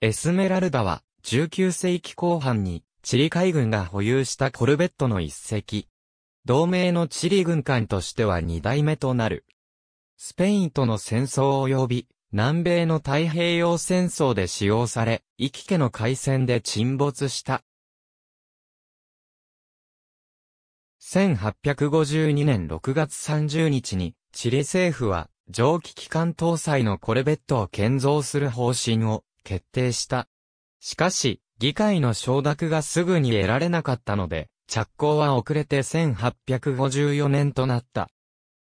エスメラルダは、19世紀後半に、チリ海軍が保有したコルベットの一隻。同盟のチリ軍艦としては二代目となる。スペインとの戦争及び、南米の太平洋戦争で使用され、イキ家の海戦で沈没した。1852年6月30日に、チリ政府は、蒸気機関搭載のコルベットを建造する方針を決定した。しかし、議会の承諾がすぐに得られなかったので、着工は遅れて1854年となった。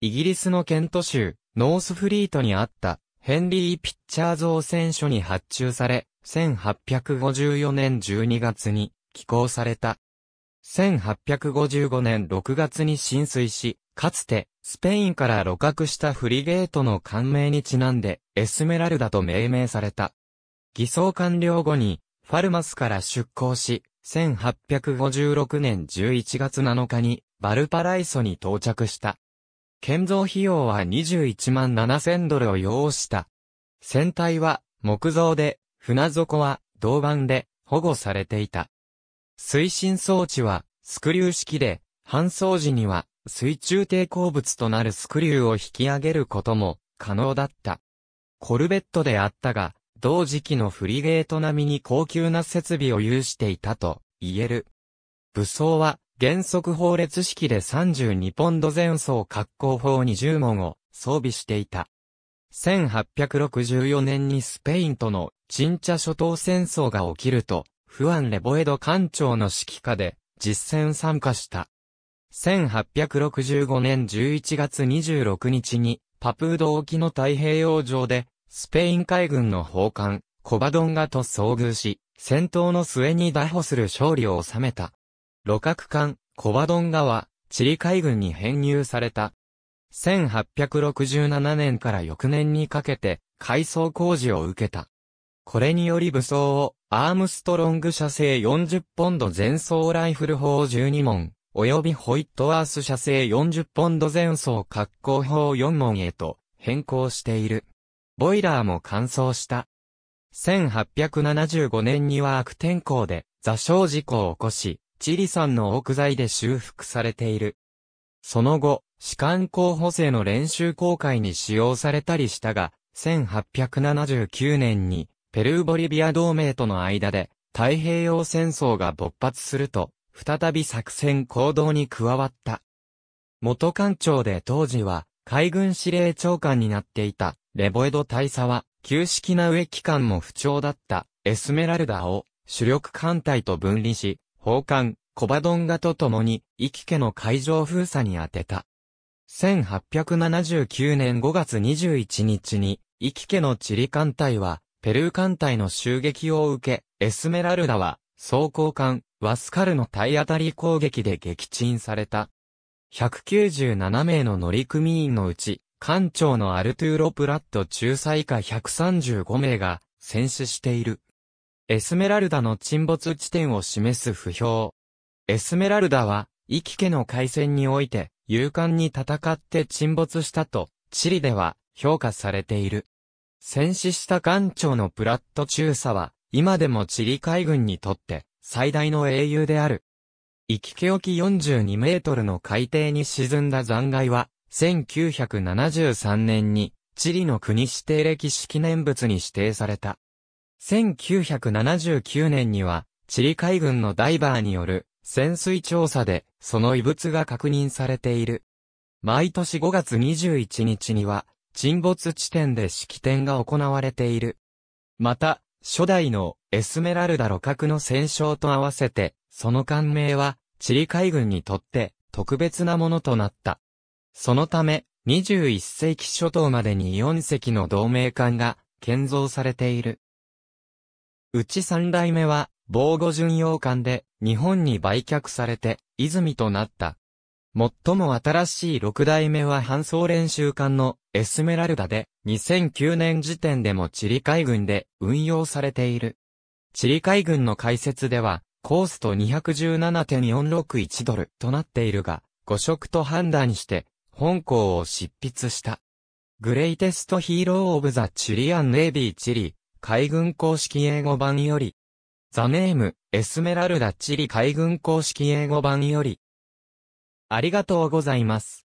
イギリスのケント州、ノースフリートにあった、ヘンリー・ピッチャー造船所に発注され、1854年12月に寄港された。1855年6月に浸水し、かつて、スペインから露獲したフリゲートの艦名にちなんで、エスメラルダと命名された。偽装完了後に、ファルマスから出港し、1856年11月7日に、バルパライソに到着した。建造費用は21万7000ドルを要した。船体は木造で、船底は銅板で保護されていた。推進装置はスクリュー式で、搬送時には水中抵抗物となるスクリューを引き上げることも可能だった。コルベットであったが、同時期のフリゲート並みに高級な設備を有していたと言える。武装は原則法列式で32ポンド前走格好砲20門を装備していた。1864年にスペインとの陳茶諸島戦争が起きると、フアン・レボエド艦長の指揮下で実戦参加した。1865年11月26日にパプード沖の太平洋上でスペイン海軍の砲艦、コバドンガと遭遇し、戦闘の末に打破する勝利を収めた。路角艦、コバドンガは、チリ海軍に編入された。1867年から翌年にかけて、改装工事を受けた。これにより武装を、アームストロング社製40ポンド前走ライフル砲12門、及びホイットワース社製40ポンド前走格好砲4門へと変更している。ボイラーも乾燥した。1875年には悪天候で座礁事故を起こし、チリ山の奥材で修復されている。その後、士官候補生の練習公開に使用されたりしたが、1879年にペルーボリビア同盟との間で太平洋戦争が勃発すると、再び作戦行動に加わった。元艦長で当時は海軍司令長官になっていたレボエド大佐は、旧式な植機関も不調だった、エスメラルダを、主力艦隊と分離し、砲艦、コバドンガと共に、イキ家の海上封鎖に当てた。1879年5月21日に、イキ家のチリ艦隊は、ペルー艦隊の襲撃を受け、エスメラルダは、装甲艦、ワスカルの体当たり攻撃で撃沈された。197名の乗組員のうち、艦長のアルトゥーロ・プラット仲裁下135名が戦死している。エスメラルダの沈没地点を示す不評。エスメラルダは、イキ家の海戦において、勇敢に戦って沈没したと、チリでは評価されている。戦死した艦長のプラット中佐は、今でもチリ海軍にとって最大の英雄である。イキケ沖42メートルの海底に沈んだ残骸は、1973年に、チリの国指定歴史記念物に指定された。1979年には、チリ海軍のダイバーによる潜水調査で、その遺物が確認されている。毎年5月21日には、沈没地点で式典が行われている。また、初代のエスメラルダ路角の戦勝と合わせて、その艦名は、チリ海軍にとって特別なものとなった。そのため、21世紀初頭までに4隻の同盟艦が建造されている。うち3代目は、防護巡洋艦で日本に売却されて、泉となった。最も新しい6代目は搬送練習艦のエスメラルダで、2009年時点でもチリ海軍で運用されている。チリ海軍の解説では、コースト217.461ドルとなっているが、誤色と判断して、本校を執筆した。グレイテストヒーローオブザチリアンネイビーチリ、海軍公式英語版より。ザネーム、エスメラルダチリ海軍公式英語版より。ありがとうございます。